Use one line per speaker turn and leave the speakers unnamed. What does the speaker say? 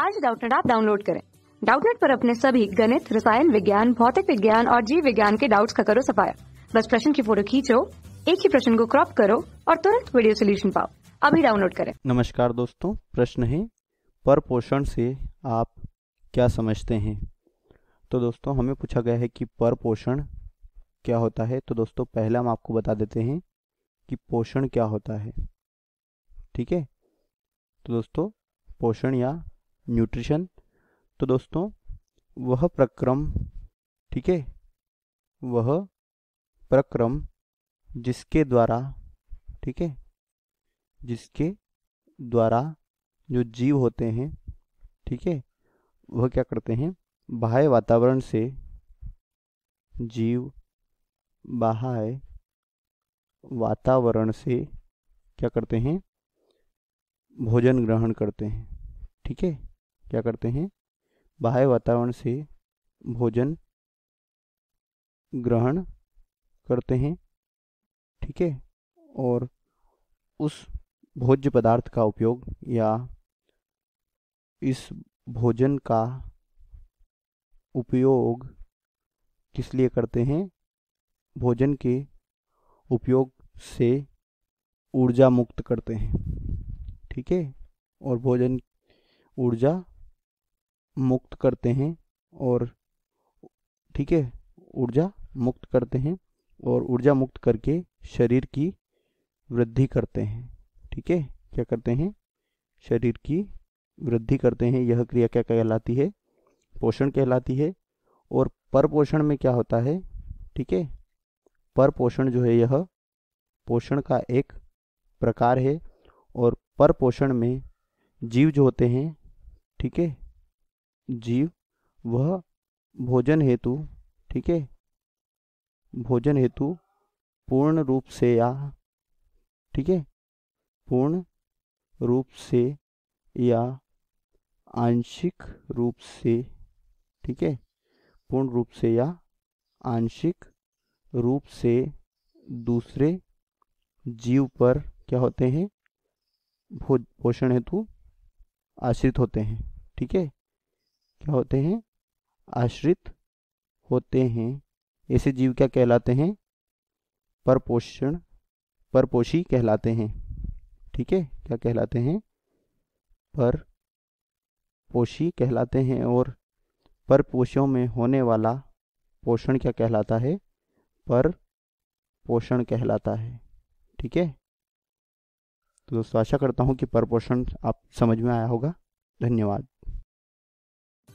आज डाउटनेट आप डाउनलोड करें डाउटनेट पर अपने सभी गणित रसायन विज्ञान भौतिक विज्ञान और जीव विज्ञान के डाउट्स का करो सफाया बस प्रश्न की फोटो खींचो एक ही प्रश्न को क्रॉप करो और तुरंत वीडियो सोल्यूशन पाओ अभी डाउनलोड करें नमस्कार दोस्तों प्रश्न है पर पोषण से आप क्या समझते हैं तो दोस्तों हमें पूछा गया है कि पर पोषण क्या होता है तो दोस्तों पहले हम आपको बता देते हैं कि पोषण क्या होता है ठीक है तो दोस्तों पोषण या न्यूट्रिशन तो दोस्तों वह प्रक्रम ठीक है वह प्रक्रम जिसके द्वारा ठीक है जिसके द्वारा जो जीव होते हैं ठीक है वह क्या करते हैं बाह्य वातावरण से जीव बाह्य वातावरण से क्या करते हैं भोजन ग्रहण करते हैं ठीक है क्या करते हैं बाह्य वातावरण से भोजन ग्रहण करते हैं ठीक है और उस भोज्य पदार्थ का उपयोग या इस भोजन का उपयोग किस लिए करते हैं भोजन के उपयोग से ऊर्जा मुक्त करते हैं ठीक है और भोजन ऊर्जा मुक्त करते हैं और ठीक है ऊर्जा मुक्त करते हैं और ऊर्जा मुक्त करके शरीर की वृद्धि करते हैं ठीक है क्या करते हैं शरीर की वृद्धि करते हैं यह क्रिया क्या कहलाती है पोषण कहलाती है और परपोषण में क्या होता है ठीक है परपोषण जो है यह पोषण का एक प्रकार है और परपोषण में जीव जो होते हैं ठीक है जीव वह भोजन हेतु ठीक है भोजन हेतु पूर्ण रूप से या ठीक है पूर्ण रूप से या आंशिक रूप से ठीक है पूर्ण रूप से या आंशिक रूप से दूसरे जीव पर क्या होते हैं भोज पोषण हेतु आश्रित होते हैं ठीक है क्या होते हैं आश्रित होते हैं ऐसे जीव क्या कहलाते हैं परपोषण परपोषी कहलाते हैं ठीक है क्या कहलाते हैं पर पोषी कहलाते हैं और पर पोषों में होने वाला पोषण क्या कहलाता है पर पोषण कहलाता है ठीक है तो दोस्तों आशा करता हूँ कि परपोषण आप समझ में आया होगा धन्यवाद